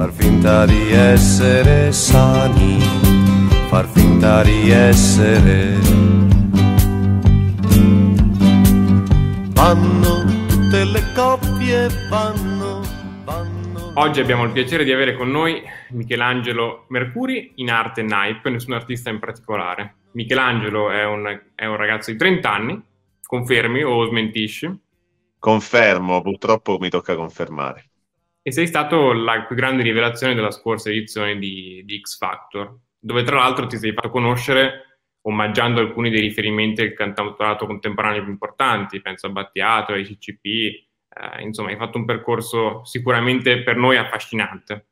far finta di essere sani, far finta di essere. Vanno tutte le coppie, vanno, vanno. Oggi abbiamo il piacere di avere con noi Michelangelo Mercuri in arte Nipe, nessun artista in particolare. Michelangelo è un, è un ragazzo di 30 anni, confermi o smentisci? Confermo, purtroppo mi tocca confermare e sei stato la più grande rivelazione della scorsa edizione di, di X Factor, dove tra l'altro ti sei fatto conoscere omaggiando alcuni dei riferimenti al cantautorato contemporaneo più importanti, penso a Battiato, ai CCP, eh, insomma hai fatto un percorso sicuramente per noi affascinante.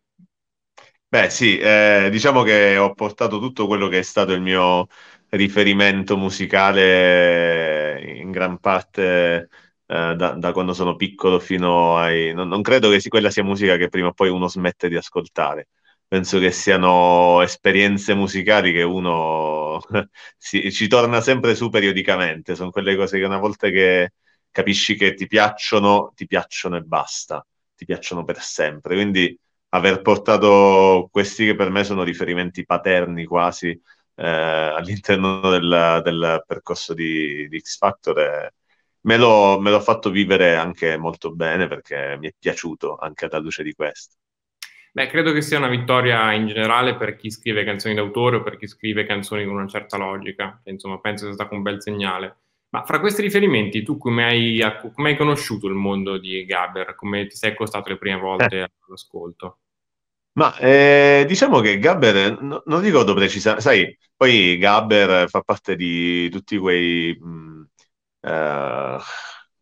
Beh sì, eh, diciamo che ho portato tutto quello che è stato il mio riferimento musicale eh, in gran parte eh, da, da, quando sono piccolo fino ai... Non, non credo che quella sia musica che prima o poi uno smette di ascoltare. Penso che siano esperienze musicali che uno si, ci torna sempre su periodicamente. Sono quelle cose che una volta che capisci che ti piacciono, ti piacciono e basta, ti piacciono per sempre. Quindi aver portato questi che per me sono riferimenti paterni quasi eh, all'interno del, del, percorso di, di X Factor è, me l'ho, me l'ho fatto vivere anche molto bene perché mi è piaciuto anche alla luce di questo. Beh, credo che sia una vittoria in generale per chi scrive canzoni d'autore o per chi scrive canzoni con una certa logica. Cioè, insomma, penso sia stato un bel segnale. Ma fra questi riferimenti, tu come hai, come hai conosciuto il mondo di Gabber? Come ti sei accostato le prime volte eh. all'ascolto? Ma eh, diciamo che Gabber, no, non ricordo precisamente, sai, poi Gabber fa parte di tutti quei... Mh, eh,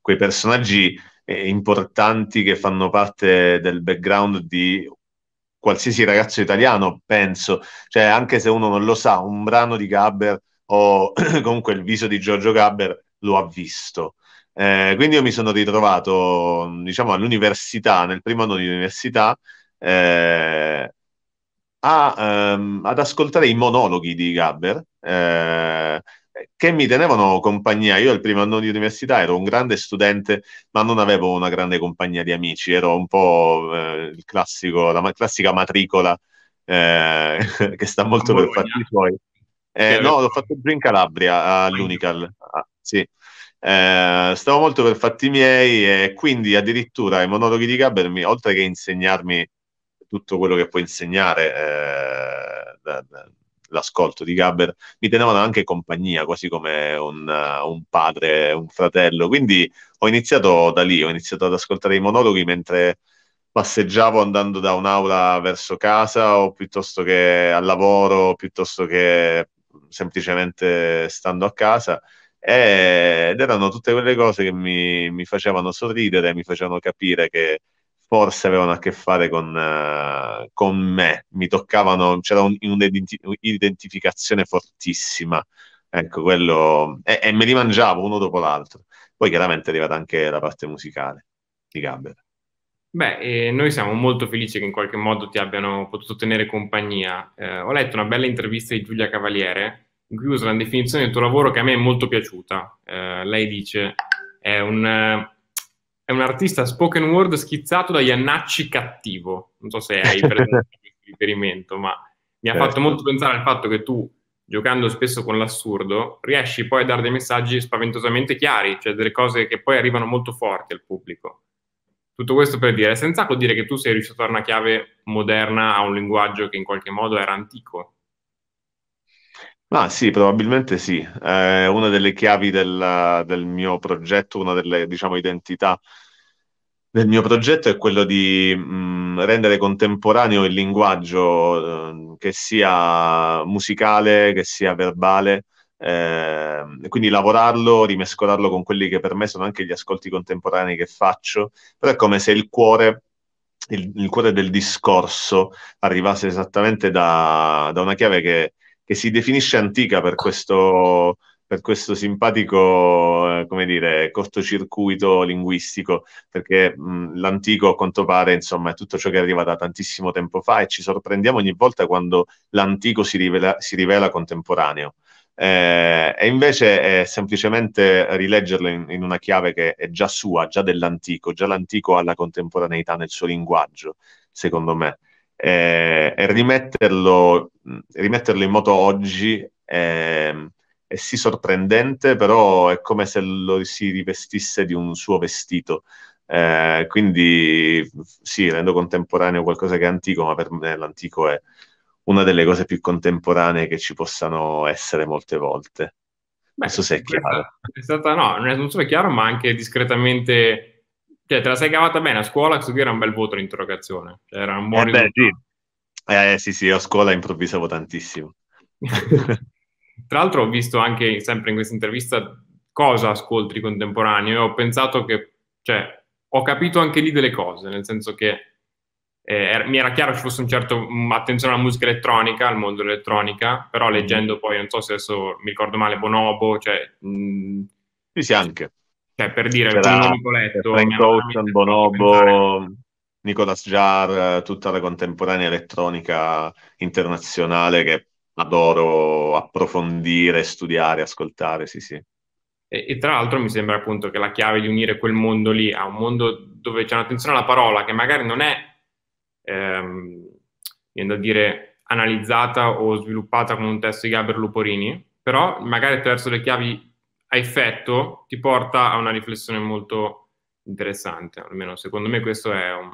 quei personaggi eh, importanti che fanno parte del background di qualsiasi ragazzo italiano, penso, cioè anche se uno non lo sa, un brano di Gabber o comunque il viso di Giorgio Gabber lo ha visto. Eh, quindi io mi sono ritrovato, diciamo, all'università, nel primo anno di università, eh, a, ehm, ad ascoltare i monologhi di Gabber. Eh, che mi tenevano compagnia. Io al primo anno di università ero un grande studente, ma non avevo una grande compagnia di amici, ero un po' eh, il classico, la ma- classica matricola eh, che sta molto per fatti suoi. Eh, no, l'ho fatto giù in Calabria all'Unical. Ah, ah, sì. Eh, stavo molto per fatti miei e quindi addirittura i monologhi di Gabber, mi, oltre che insegnarmi tutto quello che può insegnare eh, da, l'ascolto di Gabber, mi tenevano anche compagnia, quasi come un, eh, un, padre, un fratello. Quindi ho iniziato da lì, ho iniziato ad ascoltare i monologhi mentre passeggiavo andando da un'aula verso casa o piuttosto che al lavoro, piuttosto che semplicemente stando a casa. Ed erano tutte quelle cose che mi, mi facevano sorridere, mi facevano capire che forse avevano a che fare con, uh, con me, mi toccavano, c'era un, un'identificazione fortissima, ecco quello, e, e, me li mangiavo uno dopo l'altro. Poi chiaramente è arrivata anche la parte musicale di Gabber. Beh, eh, noi siamo molto felici che in qualche modo ti abbiano potuto tenere compagnia. Eh, ho letto una bella intervista di Giulia Cavaliere in cui usa una definizione del tuo lavoro che a me è molto piaciuta. Eh, lei dice: è un è un artista spoken word schizzato da Iannacci Cattivo. Non so se hai presente questo riferimento, ma mi ha certo. fatto molto pensare al fatto che tu, giocando spesso con l'assurdo, riesci poi a dare dei messaggi spaventosamente chiari, cioè delle cose che poi arrivano molto forti al pubblico. Tutto questo per dire, senza dire che tu sei riuscito a dare una chiave moderna a un linguaggio che in qualche modo era antico. Ma sì, probabilmente sì. È una delle chiavi del, del mio progetto, una delle, diciamo, identità del mio progetto è quello di mh, rendere contemporaneo il linguaggio eh, che sia musicale, che sia verbale, eh, quindi lavorarlo, rimescolarlo con quelli che per me sono anche gli ascolti contemporanei che faccio, però è come se il cuore il, il, cuore del discorso arrivasse esattamente da, da una chiave che che si definisce antica per questo, per questo simpatico, eh, come dire, cortocircuito linguistico, perché mh, mm, l'antico a quanto pare, insomma, è tutto ciò che arriva da tantissimo tempo fa e ci sorprendiamo ogni volta quando l'antico si rivela, si rivela contemporaneo. Eh, e invece è semplicemente rileggerlo in, in, una chiave che è già sua, già dell'antico, già l'antico ha la contemporaneità nel suo linguaggio, secondo me. Eh, e rimetterlo, rimetterlo, in moto oggi eh, è sì sorprendente, però è come se lo si rivestisse di un suo vestito. Eh, quindi sì, rendo contemporaneo qualcosa che è antico, ma per me l'antico è una delle cose più contemporanee che ci possano essere molte volte. Beh, non so se è chiaro. È stata, no, non so se è chiaro, ma anche discretamente cioè, te la sei cavata bene a scuola, così era un bel voto l'interrogazione. Cioè, era un buon eh beh, sì. Eh, sì, sì, a scuola improvvisavo tantissimo. Tra l'altro ho visto anche, sempre in questa intervista, cosa ascolti contemporaneo e ho pensato che, cioè, ho capito anche lì delle cose, nel senso che eh, mi era chiaro ci fosse un certo mm, attenzione alla musica elettronica, al mondo dell'elettronica, però mm-hmm. leggendo poi, non so se adesso mi ricordo male, Bonobo, cioè... Mh, mm, sì, sì, anche. Cioè, per dire, C'era, Nicoletto... Frank Ocean, Bonobo, Nicolas Jar, tutta la contemporanea elettronica internazionale che adoro approfondire, studiare, ascoltare, sì sì. E, e, tra l'altro mi sembra appunto che la chiave di unire quel mondo lì a un mondo dove c'è un'attenzione alla parola che magari non è, ehm, viene da dire, analizzata o sviluppata con un testo di Gaber Luporini, però magari attraverso le chiavi a effetto ti porta a una riflessione molto interessante, almeno secondo me questo è un,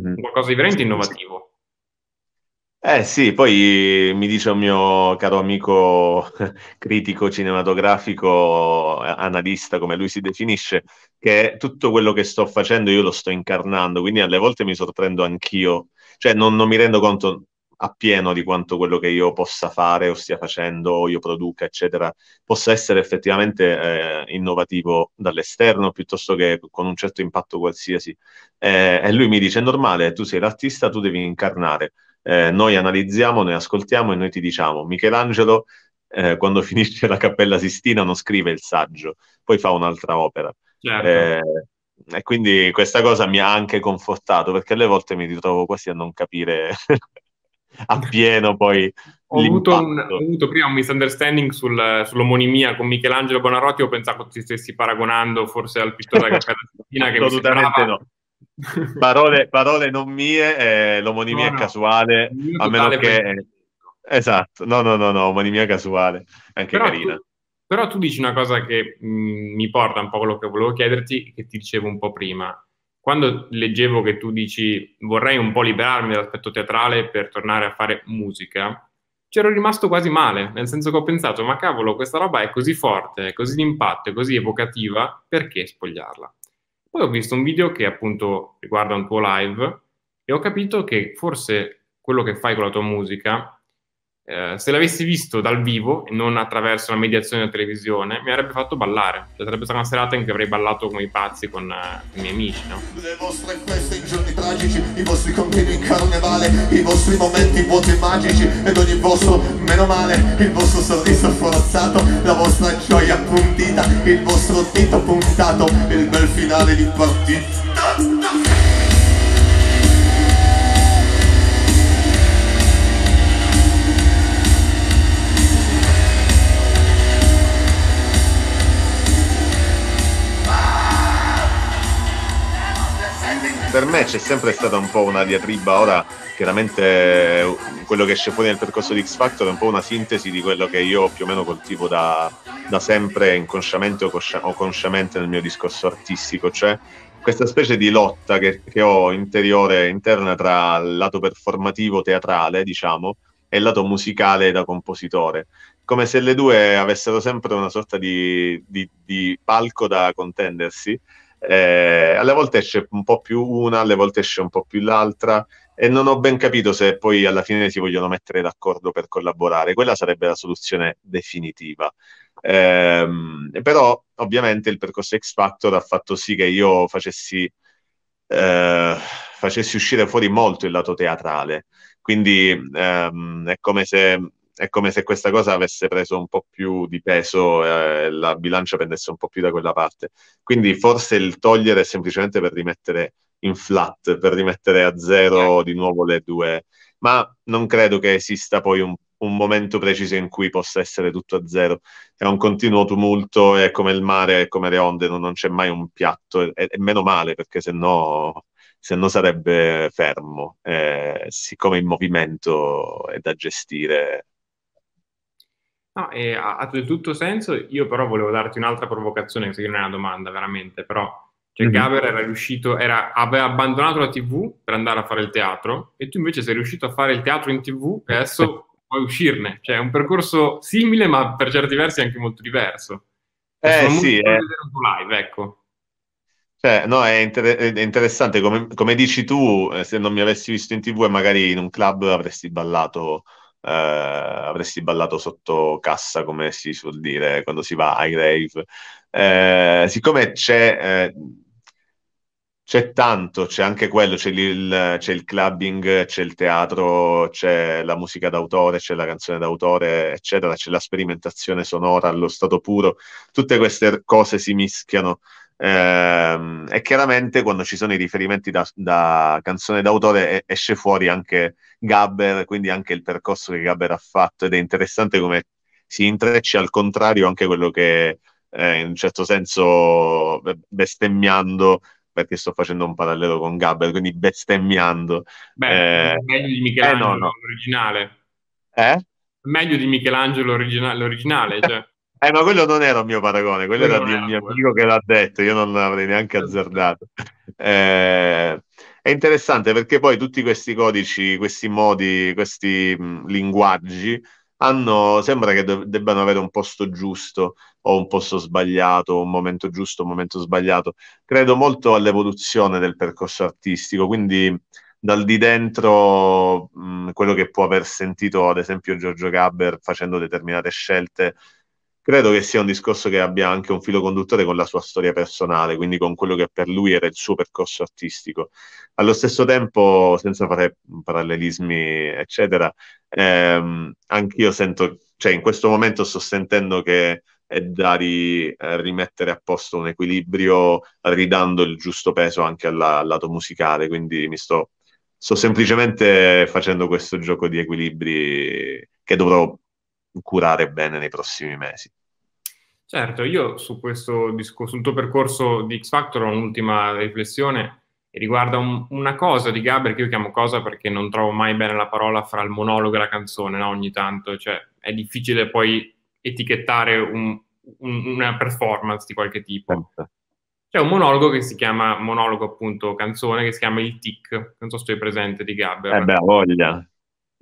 mm-hmm. qualcosa di veramente innovativo. Eh sì, poi mi dice un mio caro amico critico cinematografico, eh, analista come lui si definisce, che tutto quello che sto facendo io lo sto incarnando, quindi alle volte mi sorprendo anch'io, cioè non, non mi rendo conto appieno di quanto quello che io possa fare o stia facendo o io produca, eccetera, possa essere effettivamente eh, innovativo dall'esterno piuttosto che con un certo impatto qualsiasi. Eh, e lui mi dice, è normale, tu sei l'artista, tu devi incarnare. Eh, noi analizziamo, noi ascoltiamo e noi ti diciamo, Michelangelo eh, quando finisce la Cappella Sistina non scrive il saggio, poi fa un'altra opera. Certo eh, e quindi questa cosa mi ha anche confortato perché alle volte mi ritrovo quasi a non capire appieno poi ho avuto, un, ho avuto, prima un misunderstanding sul, sull'omonimia con Michelangelo Bonarotti, ho pensato ti stessi paragonando forse al pittore della Cappella Sistina che Assolutamente no. Parole, parole, non mie, eh, l'omonimia no, è casuale, no, a meno che... Per... Esatto, no, no, no, no, omonimia casuale, È anche però carina. Tu, però tu dici una cosa che mh, mm, mi porta un po' quello che volevo chiederti, che ti dicevo un po' prima quando leggevo che tu dici vorrei un po' liberarmi dall'aspetto teatrale per tornare a fare musica, c'ero rimasto quasi male, nel senso che ho pensato, ma cavolo, questa roba è così forte, è così d'impatto, è così evocativa, perché spogliarla? Poi ho visto un video che appunto riguarda un tuo live e ho capito che forse quello che fai con la tua musica eh, se l'avessi visto dal vivo e non attraverso la mediazione della televisione, mi avrebbe fatto ballare. Cioè, sarebbe stata una serata in cui avrei ballato come i pazzi con, eh, i miei amici, no? Le vostre feste in giorni tragici, i vostri confini in carnevale, i vostri momenti vuoti e magici, ed ogni vostro meno male, il vostro sorriso forzato, la vostra gioia appuntita, il vostro dito puntato, il bel finale di partita. per me c'è sempre stata un po' una diatriba. Ora, chiaramente, eh, quello che esce fuori nel percorso di X Factor è un po' una sintesi di quello che io più o meno coltivo da, da sempre, inconsciamente o, consci- o, consciamente, nel mio discorso artistico. Cioè, questa specie di lotta che, che ho interiore, interna tra il lato performativo teatrale, diciamo, e il lato musicale da compositore come se le due avessero sempre una sorta di, di, di palco da contendersi eh, alle volte esce un po' più una, alle volte esce un po' più l'altra e non ho ben capito se poi alla fine si vogliono mettere d'accordo per collaborare. Quella sarebbe la soluzione definitiva. Eh, però ovviamente il percorso X Factor ha fatto sì che io facessi, eh, facessi uscire fuori molto il lato teatrale. Quindi ehm, è come se è come se questa cosa avesse preso un po' più di peso e eh, la bilancia pendesse un po' più da quella parte. Quindi forse il togliere è semplicemente per rimettere in flat, per rimettere a zero di nuovo le due, ma non credo che esista poi un, un momento preciso in cui possa essere tutto a zero. È un continuo tumulto, è come il mare, è come le onde, non, non c'è mai un piatto, e meno male perché sennò se no sarebbe fermo, eh, siccome il movimento è da gestire No, eh, ha, ha tutto senso. Io però volevo darti un'altra provocazione, che non è una domanda veramente, però cioè, mm-hmm. Gaber era riuscito, era, aveva abbandonato la TV per andare a fare il teatro e tu invece sei riuscito a fare il teatro in TV e eh, adesso puoi uscirne. Cioè, è un percorso simile, ma per certi versi anche molto diverso. Eh Sono sì, eh. live, ecco. Cioè, no, è, inter- è interessante, come, come, dici tu, eh, se non mi avessi visto in TV e magari in un club avresti ballato eh, avresti ballato sotto cassa, come si suol dire quando si va ai rave. Eh, siccome c'è, eh, c'è, tanto, c'è anche quello, c'è il, c'è il clubbing, c'è il teatro, c'è la musica d'autore, c'è la canzone d'autore, eccetera, c'è la sperimentazione sonora allo stato puro, tutte queste cose si mischiano. Eh, e chiaramente quando ci sono i riferimenti da, da canzone d'autore esce fuori anche Gabber, quindi anche il percorso che Gabber ha fatto ed è interessante come si intreccia al contrario anche quello che eh, in un certo senso bestemmiando perché sto facendo un parallelo con Gabber, quindi bestemmiando. Beh, eh, meglio di Michelangelo eh, no, no. originale. Eh? Meglio di Michelangelo origina- l'originale, cioè. Eh, ma quello non era il mio paragone, quello, quello era di un mio amico che l'ha detto, io non l'avrei neanche certo. azzardato. Eh, è interessante perché poi tutti questi codici, questi modi, questi mh, linguaggi hanno, sembra che do- debbano avere un posto giusto o un posto sbagliato, un momento giusto, un momento sbagliato. Credo molto all'evoluzione del percorso artistico, quindi dal di dentro mh, quello che può aver sentito ad esempio Giorgio Gabber facendo determinate scelte credo che sia un discorso che abbia anche un filo conduttore con la sua storia personale, quindi con quello che per lui era il suo percorso artistico. Allo stesso tempo, senza fare parallelismi, eccetera, ehm, anch'io sento, cioè in questo momento sto sentendo che è da ri, eh, rimettere a posto un equilibrio ridando il giusto peso anche alla, al lato musicale, quindi mi sto, sto semplicemente facendo questo gioco di equilibri che dovrò curare bene nei prossimi mesi. Certo, io su questo discorso, sul tuo percorso di X Factor ho un'ultima riflessione e riguarda un, una cosa di Gaber che io chiamo cosa perché non trovo mai bene la parola fra il monologo e la canzone, no? ogni tanto, cioè è difficile poi etichettare un, un, una performance di qualche tipo. Certo. C'è un monologo che si chiama monologo appunto canzone che si chiama Il Tic, non so se tu hai presente di Gaber. Eh beh, voglia.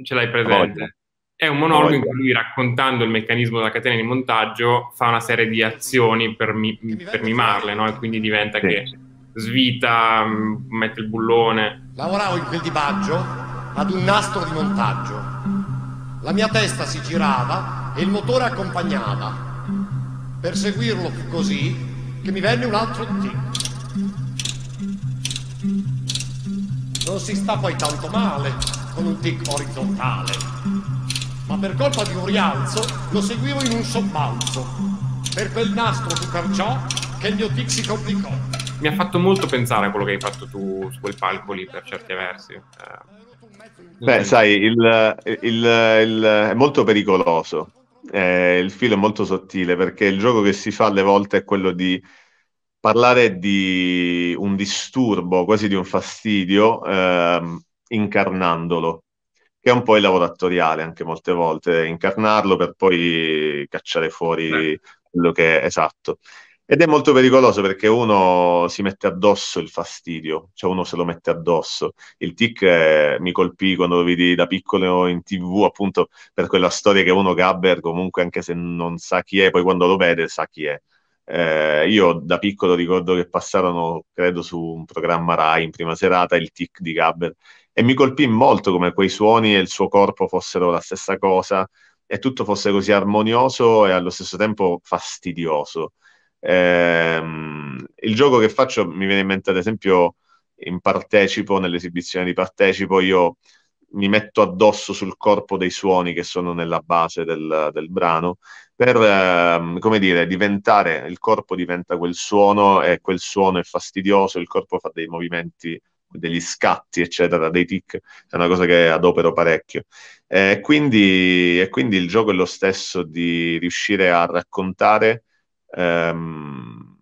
Ce l'hai presente? Voglia. È un monologo in cui lui, raccontando il meccanismo della catena di montaggio, fa una serie di azioni per, mi, per mimarle, no? E quindi diventa sì. che svita, mm, mette il bullone. Lavoravo in quel dibaggio ad un nastro di montaggio. La mia testa si girava e il motore accompagnava. Per seguirlo fu così che mi venne un altro tic. Non si sta poi tanto male con un tic orizzontale ma per colpa di un rialzo lo seguivo in un sobbalzo. Per quel nastro tu carciò che il mio Tixi complicò. Mi ha fatto molto pensare a quello che hai fatto tu su quel palco lì per certi versi. Eh. Beh, sai, il, il, il, è molto pericoloso. Eh, il filo è molto sottile perché il gioco che si fa alle volte è quello di parlare di un disturbo, quasi di un fastidio, eh, incarnandolo che è un po' il lavoratoriale anche molte volte, incarnarlo per poi cacciare fuori eh. quello che è esatto. Ed è molto pericoloso perché uno si mette addosso il fastidio, cioè uno se lo mette addosso. Il tic eh, mi colpì quando lo vidi da piccolo in tv, appunto per quella storia che uno Gabber comunque anche se non sa chi è, poi quando lo vede sa chi è. Eh, io da piccolo ricordo che passarono, credo, su un programma Rai in prima serata il tic di Gabber e mi colpì molto come quei suoni e il suo corpo fossero la stessa cosa e tutto fosse così armonioso e allo stesso tempo fastidioso. Ehm, il gioco che faccio mi viene in mente ad esempio in Partecipo, nell'esibizione di Partecipo, io mi metto addosso sul corpo dei suoni che sono nella base del, del brano per, ehm, come dire, diventare, il corpo diventa quel suono e quel suono è fastidioso, il corpo fa dei movimenti degli scatti, eccetera, dei tic, è una cosa che adopero parecchio. E quindi, e quindi il gioco è lo stesso di riuscire a raccontare, ehm,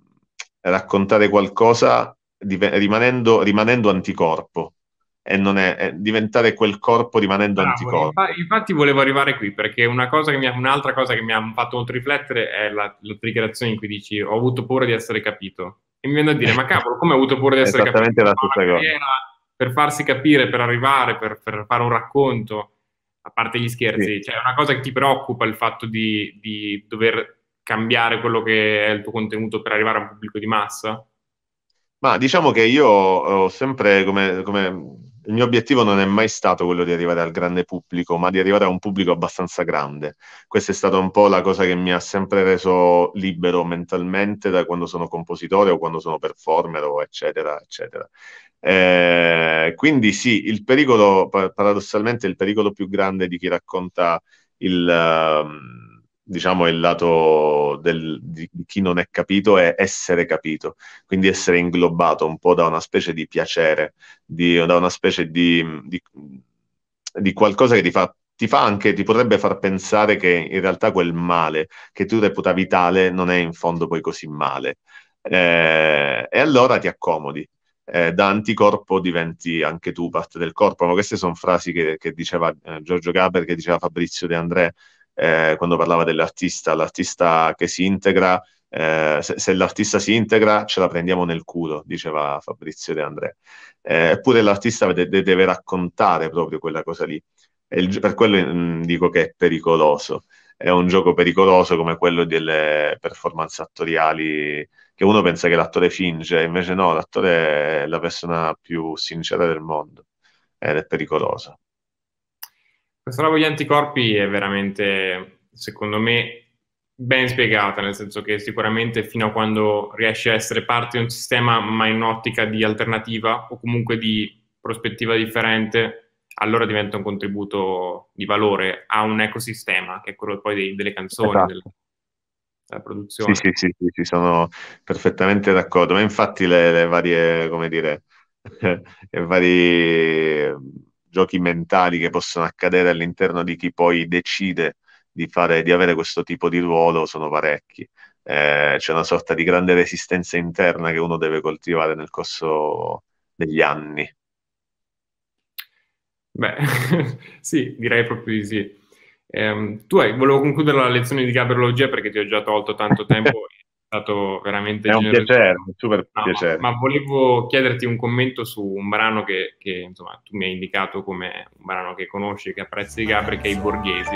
raccontare qualcosa div- rimanendo, rimanendo anticorpo, e non è, è, diventare quel corpo rimanendo Bravo, anticorpo. Infa- infatti volevo arrivare qui perché una cosa mi, un'altra cosa che mi ha fatto molto riflettere è la, la dichiarazione in cui dici ho avuto paura di essere capito. E mi viene a dire, ma cavolo, come ha avuto pure di essere capito la stessa cosa. per farsi capire, per arrivare, per, per, fare un racconto, a parte gli scherzi, sì. cioè è una cosa che ti preoccupa il fatto di, di dover cambiare quello che è il tuo contenuto per arrivare a un pubblico di massa? Ma diciamo che io ho sempre, come, come il mio obiettivo non è mai stato quello di arrivare al grande pubblico, ma di arrivare a un pubblico abbastanza grande. Questa è stata un po' la cosa che mi ha sempre reso libero mentalmente da quando sono compositore o quando sono performer eccetera, eccetera. Eh, quindi sì, il pericolo, paradossalmente, il pericolo più grande di chi racconta il... Uh, diciamo, il lato del, di, chi non è capito è essere capito, quindi essere inglobato un po' da una specie di piacere, di, da una specie di, di, di qualcosa che ti fa ti fa anche, ti potrebbe far pensare che in realtà quel male che tu reputavi tale non è in fondo poi così male. Eh, e allora ti accomodi. Eh, da anticorpo diventi anche tu parte del corpo. Ma queste sono frasi che, che diceva eh, Giorgio Gaber, che diceva Fabrizio De André eh, quando parlava dell'artista, l'artista che si integra, eh, se, se, l'artista si integra ce la prendiamo nel culo, diceva Fabrizio De André. Eh, eppure l'artista de- deve raccontare proprio quella cosa lì. Il, per quello mh, eh, dico che è pericoloso. È un gioco pericoloso come quello delle performance attoriali che uno pensa che l'attore finge, invece no, l'attore è la persona più sincera del mondo ed è pericoloso. Questa roba di anticorpi è veramente, secondo me, ben spiegata, nel senso che sicuramente fino a quando riesci a essere parte di un sistema, ma in un'ottica di alternativa o comunque di prospettiva differente, allora diventa un contributo di valore a un ecosistema, che è quello poi dei, delle canzoni, esatto. della, della, produzione. Sì, sì, sì, sì, sono perfettamente d'accordo, ma infatti le, le varie, come dire, le varie giochi mentali che possono accadere all'interno di chi poi decide di, fare, di avere questo tipo di ruolo sono parecchi. Eh, c'è una sorta di grande resistenza interna che uno deve coltivare nel corso degli anni. Beh, sì, direi proprio di sì. Eh, tu hai, volevo concludere la lezione di gaberologia perché ti ho già tolto tanto tempo stato veramente È generoso. un piacere, un super no, piacere. Ma, ma, volevo chiederti un commento su un brano che, che insomma, tu mi hai indicato come un brano che conosci, che apprezzi di Gabri, che è I Borghesi.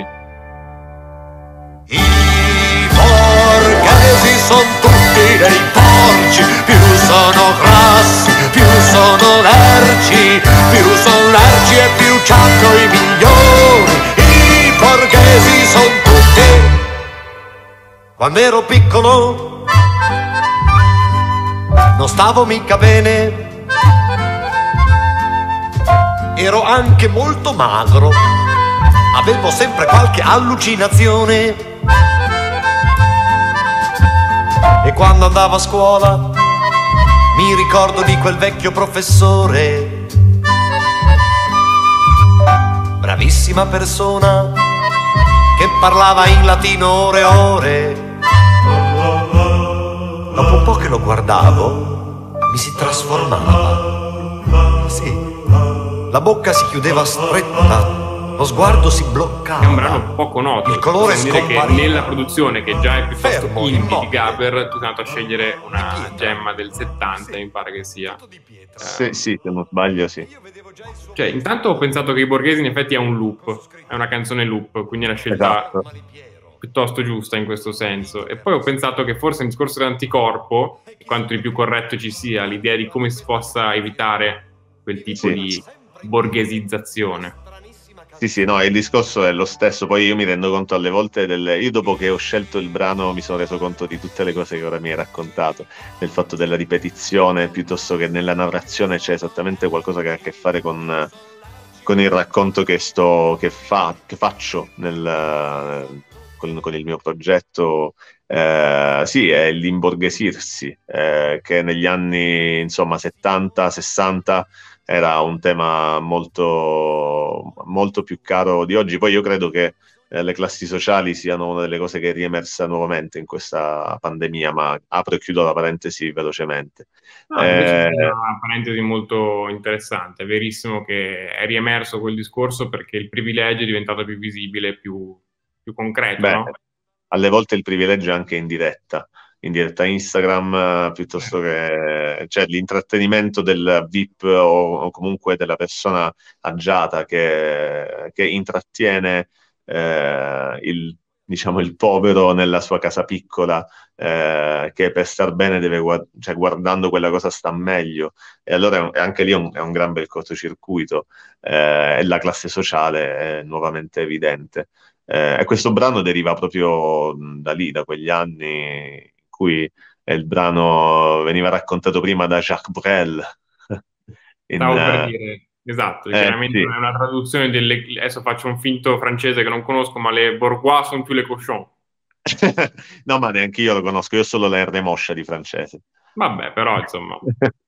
I borghesi sono tutti dei porci, più sono grassi, più sono lerci, più sono lerci e più c'hanno i migliori. I borghesi sono tutti. Quando ero piccolo non stavo mica bene, ero anche molto magro, avevo sempre qualche allucinazione e quando andavo a scuola mi ricordo di quel vecchio professore, bravissima persona che parlava in latino ore e ore po' che lo guardavo, mi si trasformava. Sì, la bocca si chiudeva stretta, lo sguardo si bloccava. È un brano poco noto. Il colore scompariva. Che nella produzione, che già è piuttosto Fermo, indie di Gabber, tu sei andato a scegliere una gemma del 70, sì. mi pare che sia. Eh. Sì, sì, se non sbaglio, sì. Cioè, intanto ho pensato che i borghesi in effetti è un loop, è una canzone loop, quindi è una scelta... Esatto piuttosto giusta in questo senso. E poi ho pensato che forse il discorso dell'anticorpo, quanto di più corretto ci sia, l'idea di come si possa evitare quel tipo sì. di borghesizzazione. Sì, sì, no, il discorso è lo stesso. Poi io mi rendo conto alle volte del. Io dopo che ho scelto il brano mi sono reso conto di tutte le cose che ora mi hai raccontato. Del fatto della ripetizione, piuttosto che nella narrazione c'è esattamente qualcosa che ha a che fare con, con il racconto che, sto, che, fa, che faccio nel, con, con il mio progetto eh, sì, è l'imborghesirsi, eh, che negli anni insomma, 70, 60 era un tema molto, molto più caro di oggi. Poi io credo che eh, le classi sociali siano una delle cose che è riemersa nuovamente in questa pandemia, ma apro e chiudo la parentesi velocemente. No, eh, è una parentesi molto interessante, è verissimo che è riemerso quel discorso perché il privilegio è diventato più visibile, più, più concreto. Beh, no? Alle volte il privilegio è anche in diretta, in diretta Instagram eh, piuttosto che cioè, l'intrattenimento del VIP o, o comunque della persona agiata che, che intrattiene eh, il diciamo, il povero nella sua casa piccola eh, che per star bene deve guard- cioè, guardando quella cosa sta meglio e allora anche lì è un, è un gran bel cortocircuito eh, e la classe sociale è nuovamente evidente eh, questo brano deriva proprio da lì, da quegli anni in cui eh, il brano veniva raccontato prima da Jacques Brel. in, Stavo per eh, dire, esatto, eh, chiaramente sì. è una traduzione delle... Adesso faccio un finto francese che non conosco, ma le Bourgois sono più le cochons. no, ma neanche io lo conosco, io solo la R moscia di francese. Vabbè, però insomma...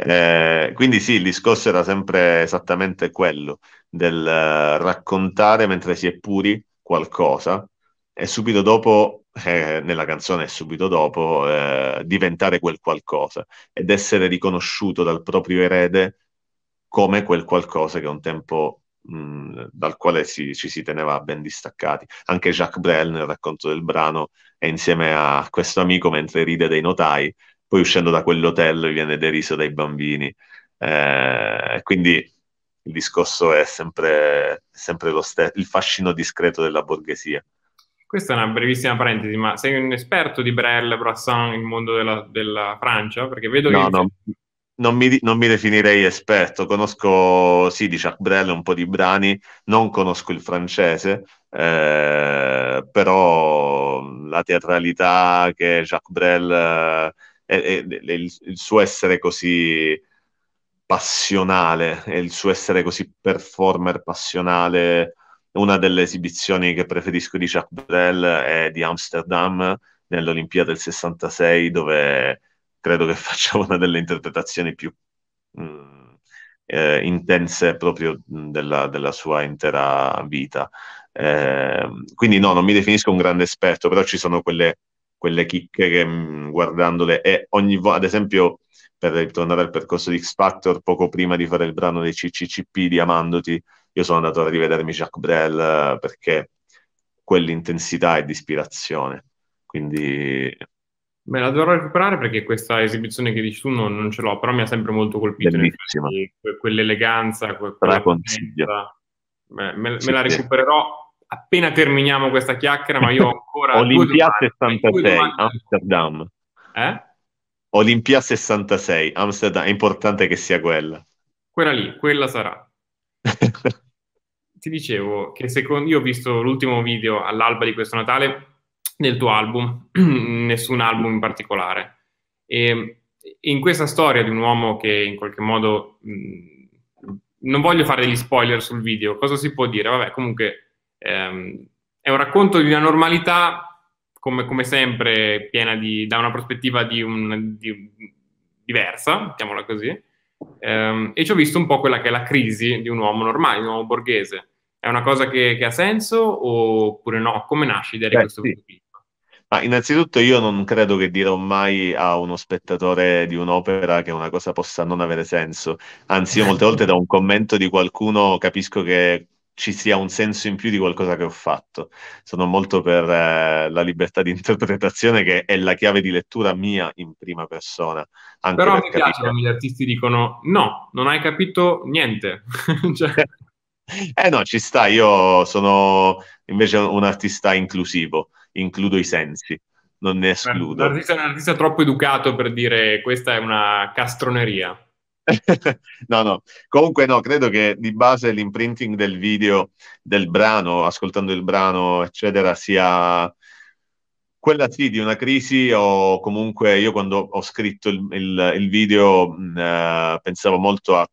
Eh, quindi sì, il discorso era sempre esattamente quello, del eh, raccontare mentre si è puri qualcosa e subito dopo, eh, nella canzone subito dopo, eh, diventare quel qualcosa ed essere riconosciuto dal proprio erede come quel qualcosa che un tempo mh, dal quale si, ci si teneva ben distaccati. Anche Jacques Brel nel racconto del brano è insieme a questo amico mentre ride dei notai poi uscendo da quell'hotel viene deriso dai bambini. Eh, quindi il discorso è sempre, sempre lo stesso, il fascino discreto della borghesia. Questa è una brevissima parentesi, ma sei un esperto di Brel, Brassin, il mondo della, della Francia? Perché vedo no, che... No, non mi, non mi, definirei esperto, conosco sì di Jacques Brel un po' di brani, non conosco il francese, eh, però la teatralità che Jacques Brel e, e, e il, il, suo essere così passionale e il suo essere così performer passionale. Una delle esibizioni che preferisco di Jacques Brel è di Amsterdam nell'Olimpiade del 66, dove credo che faccia una delle interpretazioni più mh, mm, eh, intense proprio mm, della, della, sua intera vita. Eh, quindi no, non mi definisco un grande esperto, però ci sono quelle, quelle chicche che, mm, guardandole e ogni volta, ad esempio, per tornare al percorso di X Factor, poco prima di fare il brano dei CCCP di Amandoti, io sono andato a rivedermi Jacques Brel perché quell'intensità è di ispirazione. Quindi Me la dovrò recuperare perché questa esibizione che dici tu non, non ce l'ho, però mi ha sempre molto colpito. Bellissima. quell'eleganza, quella la consiglio. Me, me, sì, me, la recupererò appena terminiamo questa chiacchiera, ma io ho ancora... Olimpiate 66, Amsterdam. Eh? Olimpia 66, Amsterdam, è importante che sia quella. Quella lì, quella sarà. Ti dicevo che secondo io ho visto l'ultimo video all'alba di questo Natale nel tuo album, nessun album in particolare. E in questa storia di un uomo che in qualche modo mh, non voglio fare degli spoiler sul video, cosa si può dire? Vabbè, comunque ehm, è un racconto di una normalità come, come sempre, piena di, da una prospettiva di un, di, diversa, mettiamola così, ehm, e ci ho visto un po' quella che è la crisi di un uomo normale, di un uomo borghese. È una cosa che, che ha senso oppure no? Come nasce l'idea di questo sì. Video? Ah, innanzitutto io non credo che dirò mai a uno spettatore di un'opera che una cosa possa non avere senso. Anzi, io molte volte da un commento di qualcuno capisco che ci sia un senso in più di qualcosa che ho fatto. Sono molto per eh, la libertà di interpretazione che è la chiave di lettura mia in prima persona. Però per mi capire... piace quando gli artisti dicono no, non hai capito niente. cioè... Eh no, ci sta, io sono invece un artista inclusivo, includo i sensi, non ne eh, escludo. L'artista è un artista troppo educato per dire questa è una castroneria. no, no. Comunque no, credo che di base l'imprinting del video, del brano, ascoltando il brano, eccetera, sia quella sì di una crisi o comunque io quando ho scritto il, il, il video mm, eh, pensavo molto a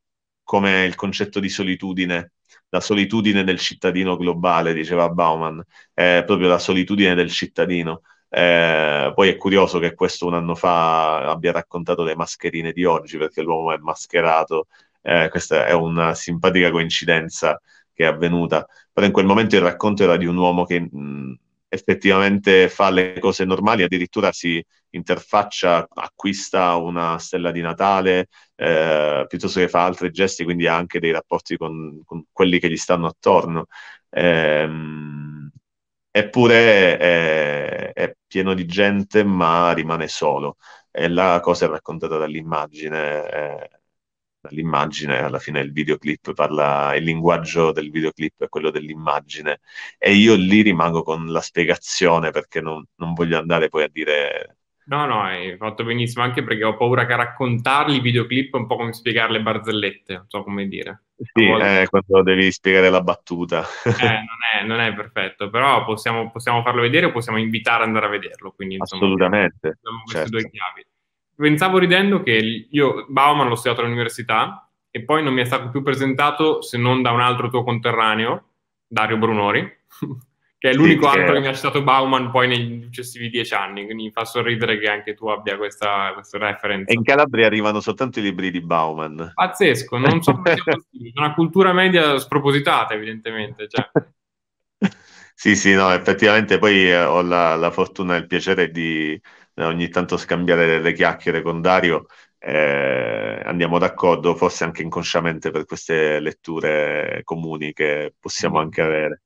come il concetto di solitudine, la solitudine del cittadino globale, diceva Bauman, è proprio la solitudine del cittadino. Eh, poi è curioso che questo un anno fa abbia raccontato le mascherine di oggi perché l'uomo è mascherato. Eh, questa è una simpatica coincidenza che è avvenuta. Però in quel momento il racconto era di un uomo che mh, effettivamente fa le cose normali, addirittura si interfaccia, acquista una stella di Natale, eh, piuttosto che fa altri gesti, quindi ha anche dei rapporti con, con quelli che gli stanno attorno. Eh, eppure è, eh, è pieno di gente ma rimane solo. E la cosa è raccontata dall'immagine. Eh, dall'immagine, alla fine il videoclip parla, il linguaggio del videoclip è quello dell'immagine e io lì rimango con la spiegazione perché non, non voglio andare poi a dire No, no, hai fatto benissimo, anche perché ho paura che raccontarli i videoclip è un po' come spiegare le barzellette, non so come dire. Sì, eh, quando devi spiegare la battuta. Eh, non, è, non, è, perfetto, però possiamo, possiamo, farlo vedere o possiamo invitare ad andare a vederlo. Quindi, insomma, Assolutamente. Certo. Pensavo ridendo che io Bauman l'ho studiato all'università e poi non mi è stato più presentato se non da un altro tuo conterraneo, Dario Brunori. che cioè, è l'unico sì, anno che... che mi ha citato Bauman poi negli successivi dieci anni, quindi mi fa sorridere che anche tu abbia questa, questa referenza. in Calabria arrivano soltanto i libri di Bauman. Pazzesco, non so perché è possibile, una cultura media spropositata evidentemente. Cioè. sì, sì, no, effettivamente poi eh, ho la, la fortuna e il piacere di eh, ogni tanto scambiare delle chiacchiere con Dario. Eh, andiamo d'accordo, forse anche inconsciamente per queste letture comuni che possiamo mm. anche avere.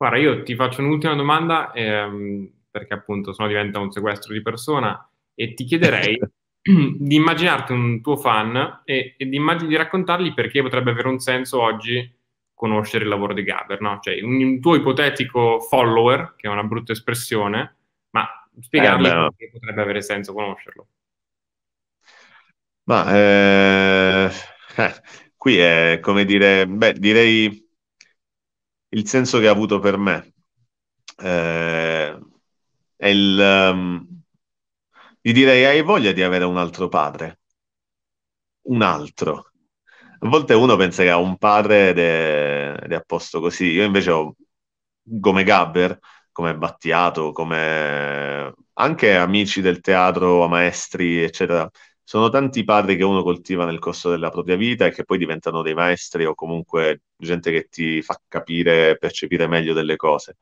Guarda, io ti faccio un'ultima domanda, ehm, perché appunto sennò diventa un sequestro di persona, e ti chiederei di immaginarti un tuo fan e, e di, immagin- di, raccontargli perché potrebbe avere un senso oggi conoscere il lavoro di Gaber, no? Cioè, un, un tuo ipotetico follower, che è una brutta espressione, ma spiegargli eh, perché potrebbe avere senso conoscerlo. Ma eh, eh, qui è come dire, beh, direi il senso che ha avuto per me. Eh, è il, um, gli direi, hai voglia di avere un altro padre? Un altro. A volte uno pensa che ha un padre ed è, a posto così. Io invece ho, come Gabber, come Battiato, come anche amici del teatro, maestri, eccetera, sono tanti padri che uno coltiva nel corso della propria vita e che poi diventano dei maestri o comunque gente che ti fa capire, percepire meglio delle cose.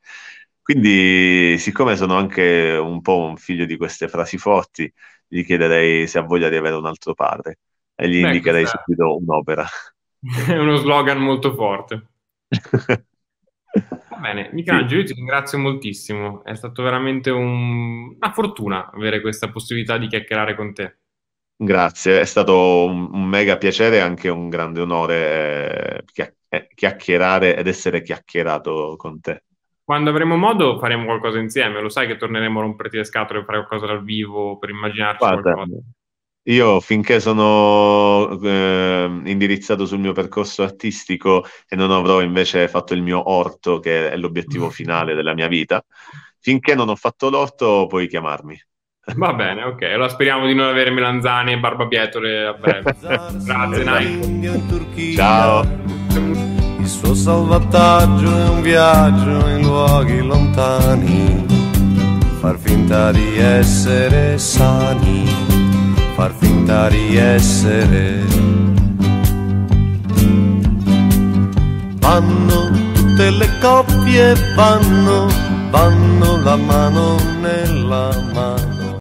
Quindi, siccome sono anche un po' un figlio di queste frasi forti, gli chiederei se ha voglia di avere un altro padre e gli Beh, indicherei questa... subito un'opera. È uno slogan molto forte. Va bene, Michelangelo, sì. io ti ringrazio moltissimo, è stato veramente un... una fortuna avere questa possibilità di chiacchierare con te. Grazie, è stato un, mega piacere e anche un grande onore eh, eh, chiacchierare ed essere chiacchierato con te. Quando avremo modo faremo qualcosa insieme, lo sai che torneremo a romperti le scatole e fare qualcosa dal vivo per immaginarci Guarda, qualcosa. Io finché sono eh, indirizzato sul mio percorso artistico e non avrò invece fatto il mio orto, che è l'obiettivo finale della mia vita, finché non ho fatto l'orto puoi chiamarmi. Va bene, ok. Allora speriamo di non avere melanzane e barbabietole a breve. Grazie, Nike. Ciao. Il suo salvataggio è un viaggio in luoghi lontani. Far finta di essere sani. Far finta di essere. Vanno tutte le coppie, vanno, vanno la mano nella mano